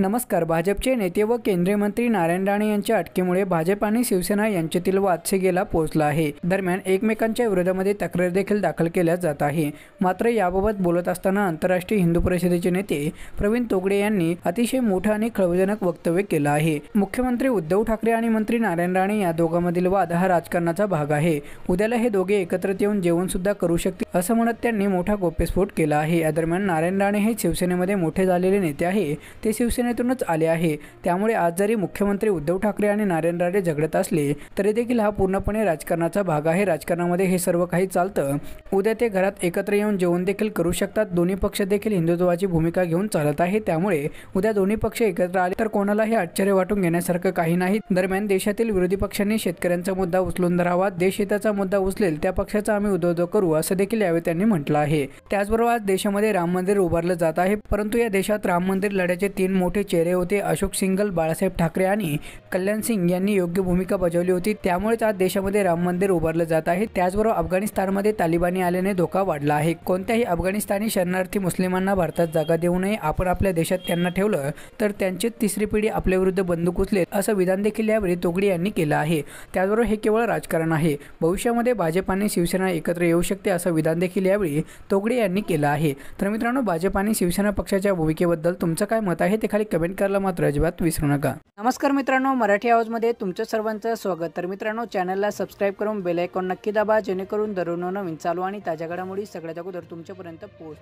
नमस्कार भाजपचे नेते व केंद्रीय मंत्री नारायण राणे यांच्या अटकेमुळे भाजप आणि शिवसेना यांच्यातील वादसेगेला पोहोचला आहे दरम्यान एकमेकांच्या विरोधामध्ये तक्रार देखील दाखल केल्या जात आहे मात्र याबाबत बोलत असताना आंतरराष्ट्रीय हिंदू परिषदेचे नेते प्रवीण तोगडे यांनी अतिशय मोठं आणि खळबळजनक वक्तव्य केलं आहे मुख्यमंत्री उद्धव ठाकरे आणि मंत्री नारायण राणे या दोघांमधील वाद हा राजकारणाचा भाग आहे उद्याला हे दोघे एकत्र येऊन जेवण सुद्धा करू शकतील असं म्हणत त्यांनी मोठा गोप्यस्फोट केला आहे या दरम्यान नारायण राणे हे शिवसेनेमध्ये मोठे झालेले नेते आहे ते शिवसेने शिवसेनेतूनच आले आहे त्यामुळे आज जरी मुख्यमंत्री उद्धव ठाकरे आणि नारायण राणे झगडत असले तरी देखील हा पूर्णपणे राजकारणाचा भाग आहे राजकारणामध्ये हे सर्व काही चालतं उद्या ते घरात एकत्र येऊन जेवण देखील करू शकतात दोन्ही पक्ष देखील हिंदुत्वाची भूमिका घेऊन चालत आहे त्यामुळे उद्या दोन्ही पक्ष एकत्र आले तर कोणालाही आश्चर्य वाटून घेण्यासारखं काही नाही दरम्यान देशातील विरोधी पक्षांनी शेतकऱ्यांचा मुद्दा उचलून धरावा देशहिताचा मुद्दा उचलेल त्या पक्षाचा आम्ही उद्योग करू असं देखील यावेळी त्यांनी म्हटलं आहे त्याचबरोबर आज देशामध्ये राम मंदिर उभारलं जात आहे परंतु या देशात राम मंदिर लढ्याचे तीन मोठे मोठे चेहरे होते अशोक सिंगल बाळासाहेब ठाकरे आणि कल्याण सिंग यांनी योग्य भूमिका बजावली होती त्यामुळेच आज देशामध्ये राम मंदिर उभारलं जात आहे त्याचबरोबर अफगाणिस्तानमध्ये तालिबानी आल्याने धोका वाढला आहे कोणत्याही अफगाणिस्तानी शरणार्थी मुस्लिमांना भारतात जागा देऊ नये आपण आपल्या देशात त्यांना ठेवलं तर त्यांची तिसरी पिढी आपल्या विरुद्ध बंदूक उचले असं विधान देखील यावेळी तोगडी यांनी केलं आहे त्याचबरोबर हे केवळ राजकारण आहे भविष्यामध्ये भाजप आणि शिवसेना एकत्र येऊ शकते असं विधान देखील यावेळी तोगडे यांनी केलं आहे तर मित्रांनो भाजप आणि शिवसेना पक्षाच्या भूमिकेबद्दल तुमचं काय मत आहे ते खाली कमेंट करायला मात्र अजिबात विसरू नका नमस्कार मित्रांनो मराठी आवाजमध्ये तुमच्या सर्वांचं स्वागत तर मित्रांनो चॅनलला सबस्क्राईब करून बेल आयकॉन नक्की दाबा जेणेकरून दररोज नवीन चालू आणि ताज्या घडामोडी सगळ्यात अगोदर तुमच्यापर्यंत पोहोच